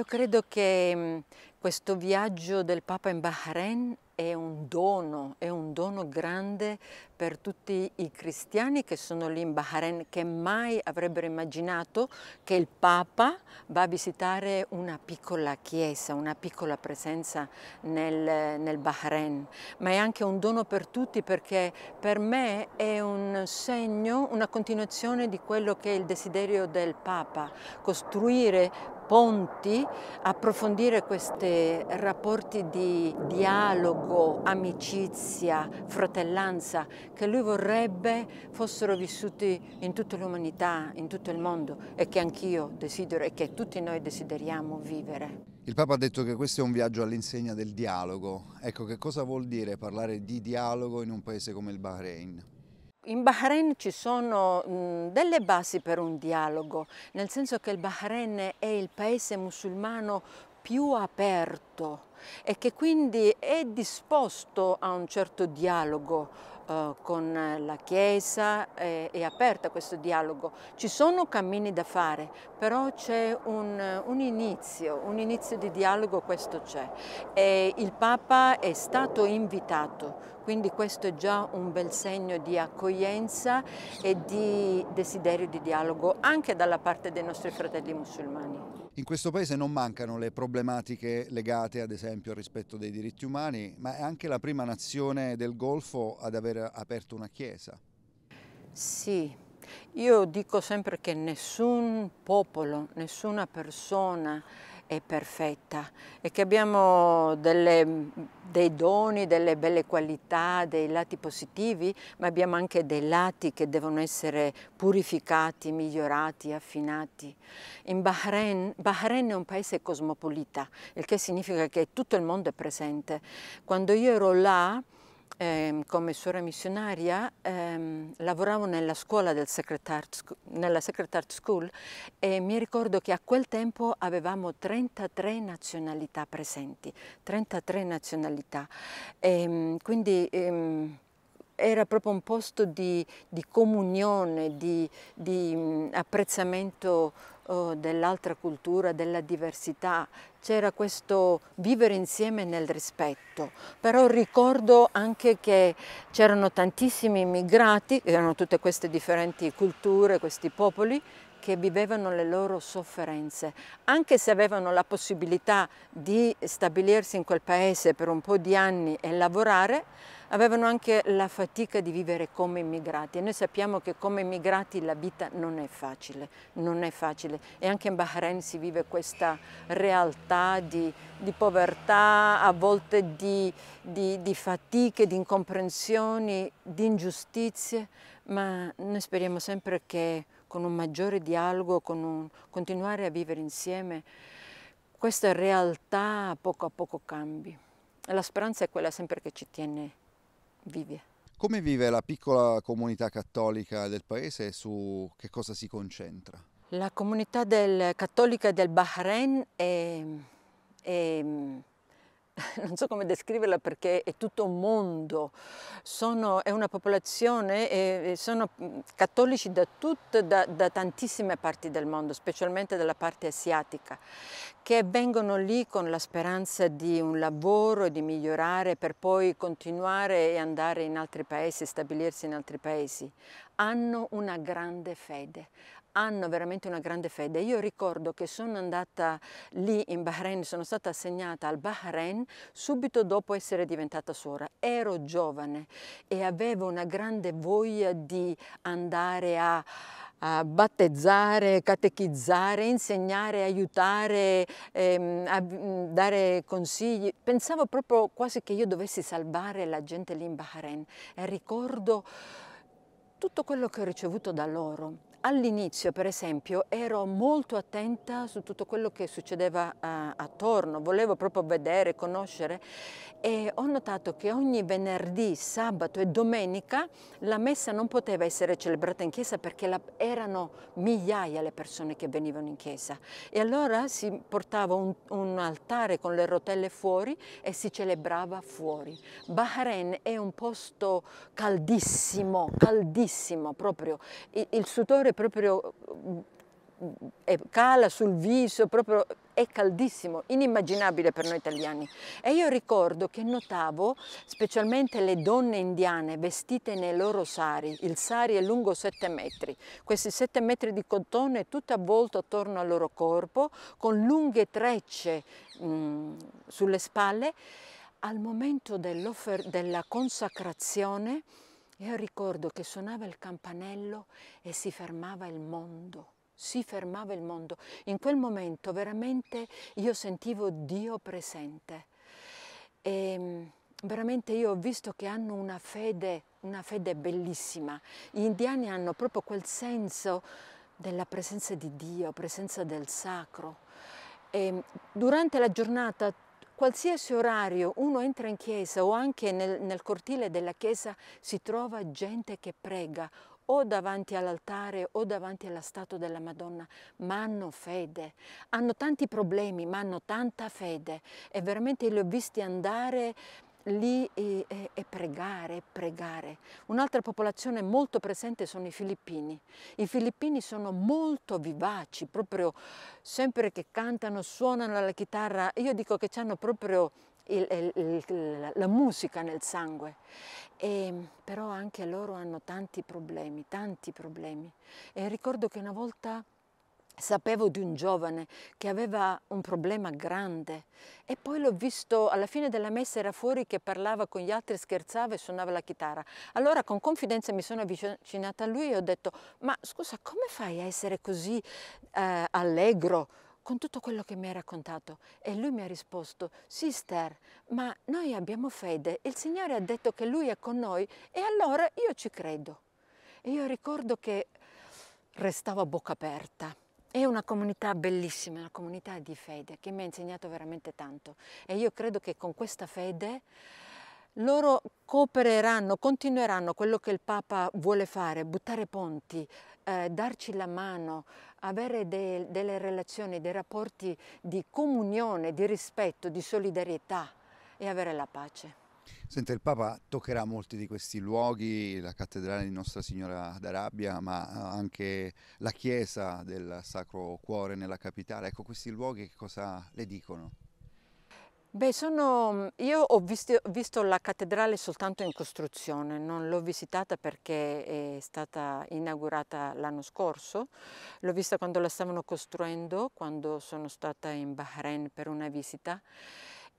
Io credo che mm, questo viaggio del Papa in Bahrain è un dono, è un dono grande per tutti i cristiani che sono lì in Bahrain, che mai avrebbero immaginato che il Papa va a visitare una piccola chiesa, una piccola presenza nel, nel Bahrain. Ma è anche un dono per tutti perché per me è un segno, una continuazione di quello che è il desiderio del Papa, costruire ponti, approfondire questi rapporti di dialogo, amicizia, fratellanza che lui vorrebbe fossero vissuti in tutta l'umanità, in tutto il mondo e che anch'io desidero e che tutti noi desideriamo vivere. Il Papa ha detto che questo è un viaggio all'insegna del dialogo. Ecco, che cosa vuol dire parlare di dialogo in un paese come il Bahrain? In Bahrain ci sono mm, delle basi per un dialogo, nel senso che il Bahrain è il paese musulmano più aperto e che quindi è disposto a un certo dialogo eh, con la Chiesa, eh, è aperta questo dialogo. Ci sono cammini da fare, però c'è un, un, inizio, un inizio di dialogo, questo c'è. E il Papa è stato invitato, quindi questo è già un bel segno di accoglienza e di desiderio di dialogo anche dalla parte dei nostri fratelli musulmani. In questo paese non mancano le problematiche legate ad esempio al rispetto dei diritti umani, ma è anche la prima nazione del Golfo ad aver aperto una chiesa. Sì, io dico sempre che nessun popolo, nessuna persona è perfetta e che abbiamo delle, dei doni, delle belle qualità, dei lati positivi, ma abbiamo anche dei lati che devono essere purificati, migliorati, affinati. In Bahrain, Bahrain è un paese cosmopolita, il che significa che tutto il mondo è presente. Quando io ero là, eh, come suora missionaria ehm, lavoravo nella scuola del Secret Art, nella Secret Art School e mi ricordo che a quel tempo avevamo 33 nazionalità presenti, 33 nazionalità, e, ehm, quindi ehm, era proprio un posto di, di comunione, di, di mh, apprezzamento oh, dell'altra cultura, della diversità, c'era questo vivere insieme nel rispetto, però ricordo anche che c'erano tantissimi immigrati, erano tutte queste differenti culture, questi popoli, che vivevano le loro sofferenze, anche se avevano la possibilità di stabilirsi in quel paese per un po' di anni e lavorare, avevano anche la fatica di vivere come immigrati e noi sappiamo che come immigrati la vita non è facile, non è facile e anche in Bahrain si vive questa realtà di, di povertà, a volte di, di, di fatiche, di incomprensioni, di ingiustizie, ma noi speriamo sempre che con un maggiore dialogo, con un continuare a vivere insieme, questa realtà poco a poco cambi. La speranza è quella sempre che ci tiene vivi. Come vive la piccola comunità cattolica del paese e su che cosa si concentra? La comunità del, cattolica del Bahrain è, è non so come descriverla perché è tutto un mondo, sono, è una popolazione, è, sono mm, cattolici da, tut, da, da, tantissime parti del mondo, specialmente dalla parte asiatica, che vengono lì con la speranza di un lavoro, di migliorare per poi continuare e andare in altri paesi, stabilirsi in altri paesi. Hanno una grande fede, hanno veramente una grande fede. Io ricordo che sono andata lì in Bahrain, sono stata assegnata al Bahrain subito dopo essere diventata suora. Ero giovane e avevo una grande voglia di andare a, a battezzare, catechizzare, insegnare, aiutare, ehm, a, dare consigli. Pensavo proprio quasi che io dovessi salvare la gente lì in Bahrain e ricordo tutto quello che ho ricevuto da loro All'inizio, per esempio, ero molto attenta su tutto quello che succedeva a, eh, attorno, volevo proprio vedere, conoscere e ho notato che ogni venerdì, sabato e domenica la messa non poteva essere celebrata in chiesa perché la, erano migliaia le persone che venivano in chiesa e allora si portava un, un altare con le rotelle fuori e si celebrava fuori. Bahrain è un posto caldissimo, caldissimo proprio, il, il sudore sole proprio eh, cala sul viso, proprio è caldissimo, inimmaginabile per noi italiani. E io ricordo che notavo specialmente le donne indiane vestite nei loro sari, il sari è lungo 7 metri, questi 7 metri di cotone tutto avvolto attorno al loro corpo, con lunghe trecce mh, mm, sulle spalle, al momento della consacrazione io ricordo che suonava il campanello e si fermava il mondo si fermava il mondo. In quel momento veramente io sentivo Dio presente. E ehm, veramente io ho visto che hanno una fede, una fede bellissima. Gli indiani hanno proprio quel senso della presenza di Dio, presenza del sacro. E ehm, durante la giornata qualsiasi orario uno entra in chiesa o anche nel, nel cortile della chiesa si trova gente che prega o davanti all'altare o davanti alla statua della Madonna, ma hanno fede. Hanno tanti problemi, ma hanno tanta fede e veramente li ho visti andare lì e, e, e, pregare, e pregare. Un'altra popolazione molto presente sono i filippini. I filippini sono molto vivaci, proprio sempre che cantano, suonano la chitarra, io dico che hanno proprio il, il, la musica nel sangue. E, però anche loro hanno tanti problemi, tanti problemi. E ricordo che una volta Sapevo di un giovane che aveva un problema grande e poi l'ho visto alla fine della messa era fuori che parlava con gli altri, scherzava e suonava la chitarra. Allora con confidenza mi sono avvicinata a lui e ho detto ma scusa come fai a essere così eh, allegro con tutto quello che mi hai raccontato? E lui mi ha risposto sister ma noi abbiamo fede, il Signore ha detto che lui è con noi e allora io ci credo. E io ricordo che restavo a bocca aperta è una comunità bellissima, una comunità di fede che mi ha insegnato veramente tanto e io credo che con questa fede loro coopereranno, continueranno quello che il Papa vuole fare, buttare ponti, eh, darci la mano, avere de delle relazioni, dei rapporti di comunione, di rispetto, di solidarietà e avere la pace. Senta, il Papa toccherà molti di questi luoghi, la cattedrale di Nostra Signora d'Arabia, ma eh, anche la chiesa del Sacro Cuore nella capitale. Ecco, questi luoghi che cosa le dicono? Beh, sono, mm, io ho visto, visto, la cattedrale soltanto in costruzione, non l'ho visitata perché è stata inaugurata l'anno scorso, l'ho vista quando la stavano costruendo, quando sono stata in Bahrain per una visita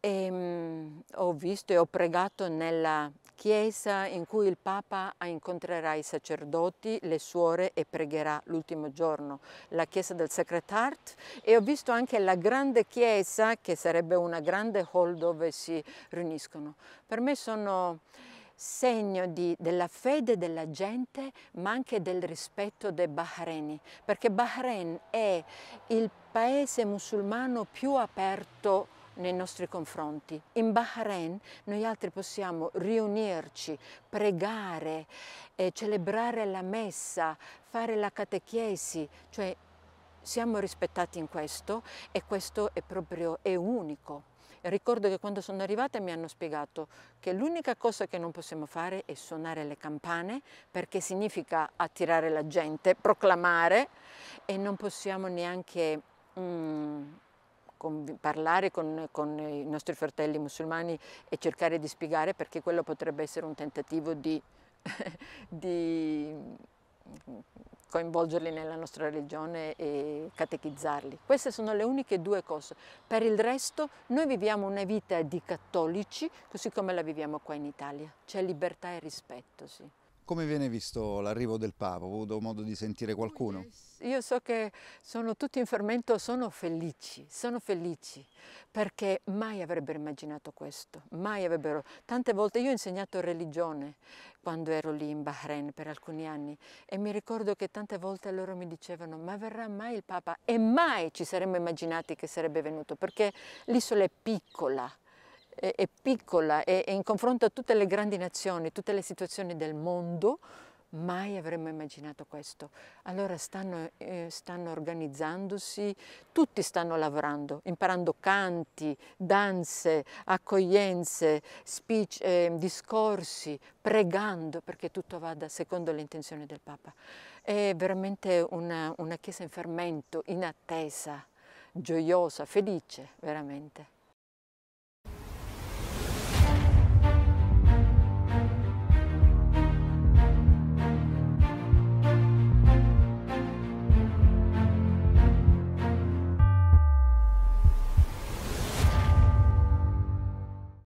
e ehm, ho visto e ho pregato nella chiesa in cui il Papa incontrerà i sacerdoti, le suore e pregherà l'ultimo giorno, la chiesa del Sacred Heart e ho visto anche la grande chiesa che sarebbe una grande hall dove si riuniscono. Per me sono segno di, della fede della gente ma anche del rispetto dei Bahreini perché Bahrain è il paese musulmano più aperto nei nostri confronti. In Bahrain noi altri possiamo riunirci, pregare, eh, celebrare la messa, fare la catechesi, cioè siamo rispettati in questo e questo è proprio è unico. Ricordo che quando sono arrivata mi hanno spiegato che l'unica cosa che non possiamo fare è suonare le campane perché significa attirare la gente, proclamare e non possiamo neanche mm, con, parlare con, con, i nostri fratelli musulmani e cercare di spiegare perché quello potrebbe essere un tentativo di, di mm, coinvolgerli nella nostra religione e catechizzarli. Queste sono le uniche due cose. Per il resto noi viviamo una vita di cattolici così come la viviamo qua in Italia. C'è libertà e rispetto, sì. Come viene visto l'arrivo del Papa? Ho avuto modo di sentire qualcuno? Io so che sono tutti in fermento, sono felici, sono felici, perché mai avrebbero immaginato questo, mai avrebbero... Tante volte io ho insegnato religione quando ero lì in Bahrain per alcuni anni e mi ricordo che tante volte loro mi dicevano ma verrà mai il Papa? E mai ci saremmo immaginati che sarebbe venuto, perché l'isola è piccola è, piccola e in confronto a tutte le grandi nazioni, tutte le situazioni del mondo, mai avremmo immaginato questo. Allora stanno, eh, stanno, organizzandosi, tutti stanno lavorando, imparando canti, danze, accoglienze, speech, eh, discorsi, pregando perché tutto vada secondo le intenzioni del Papa. È veramente una, una chiesa in fermento, in attesa, gioiosa, felice, veramente.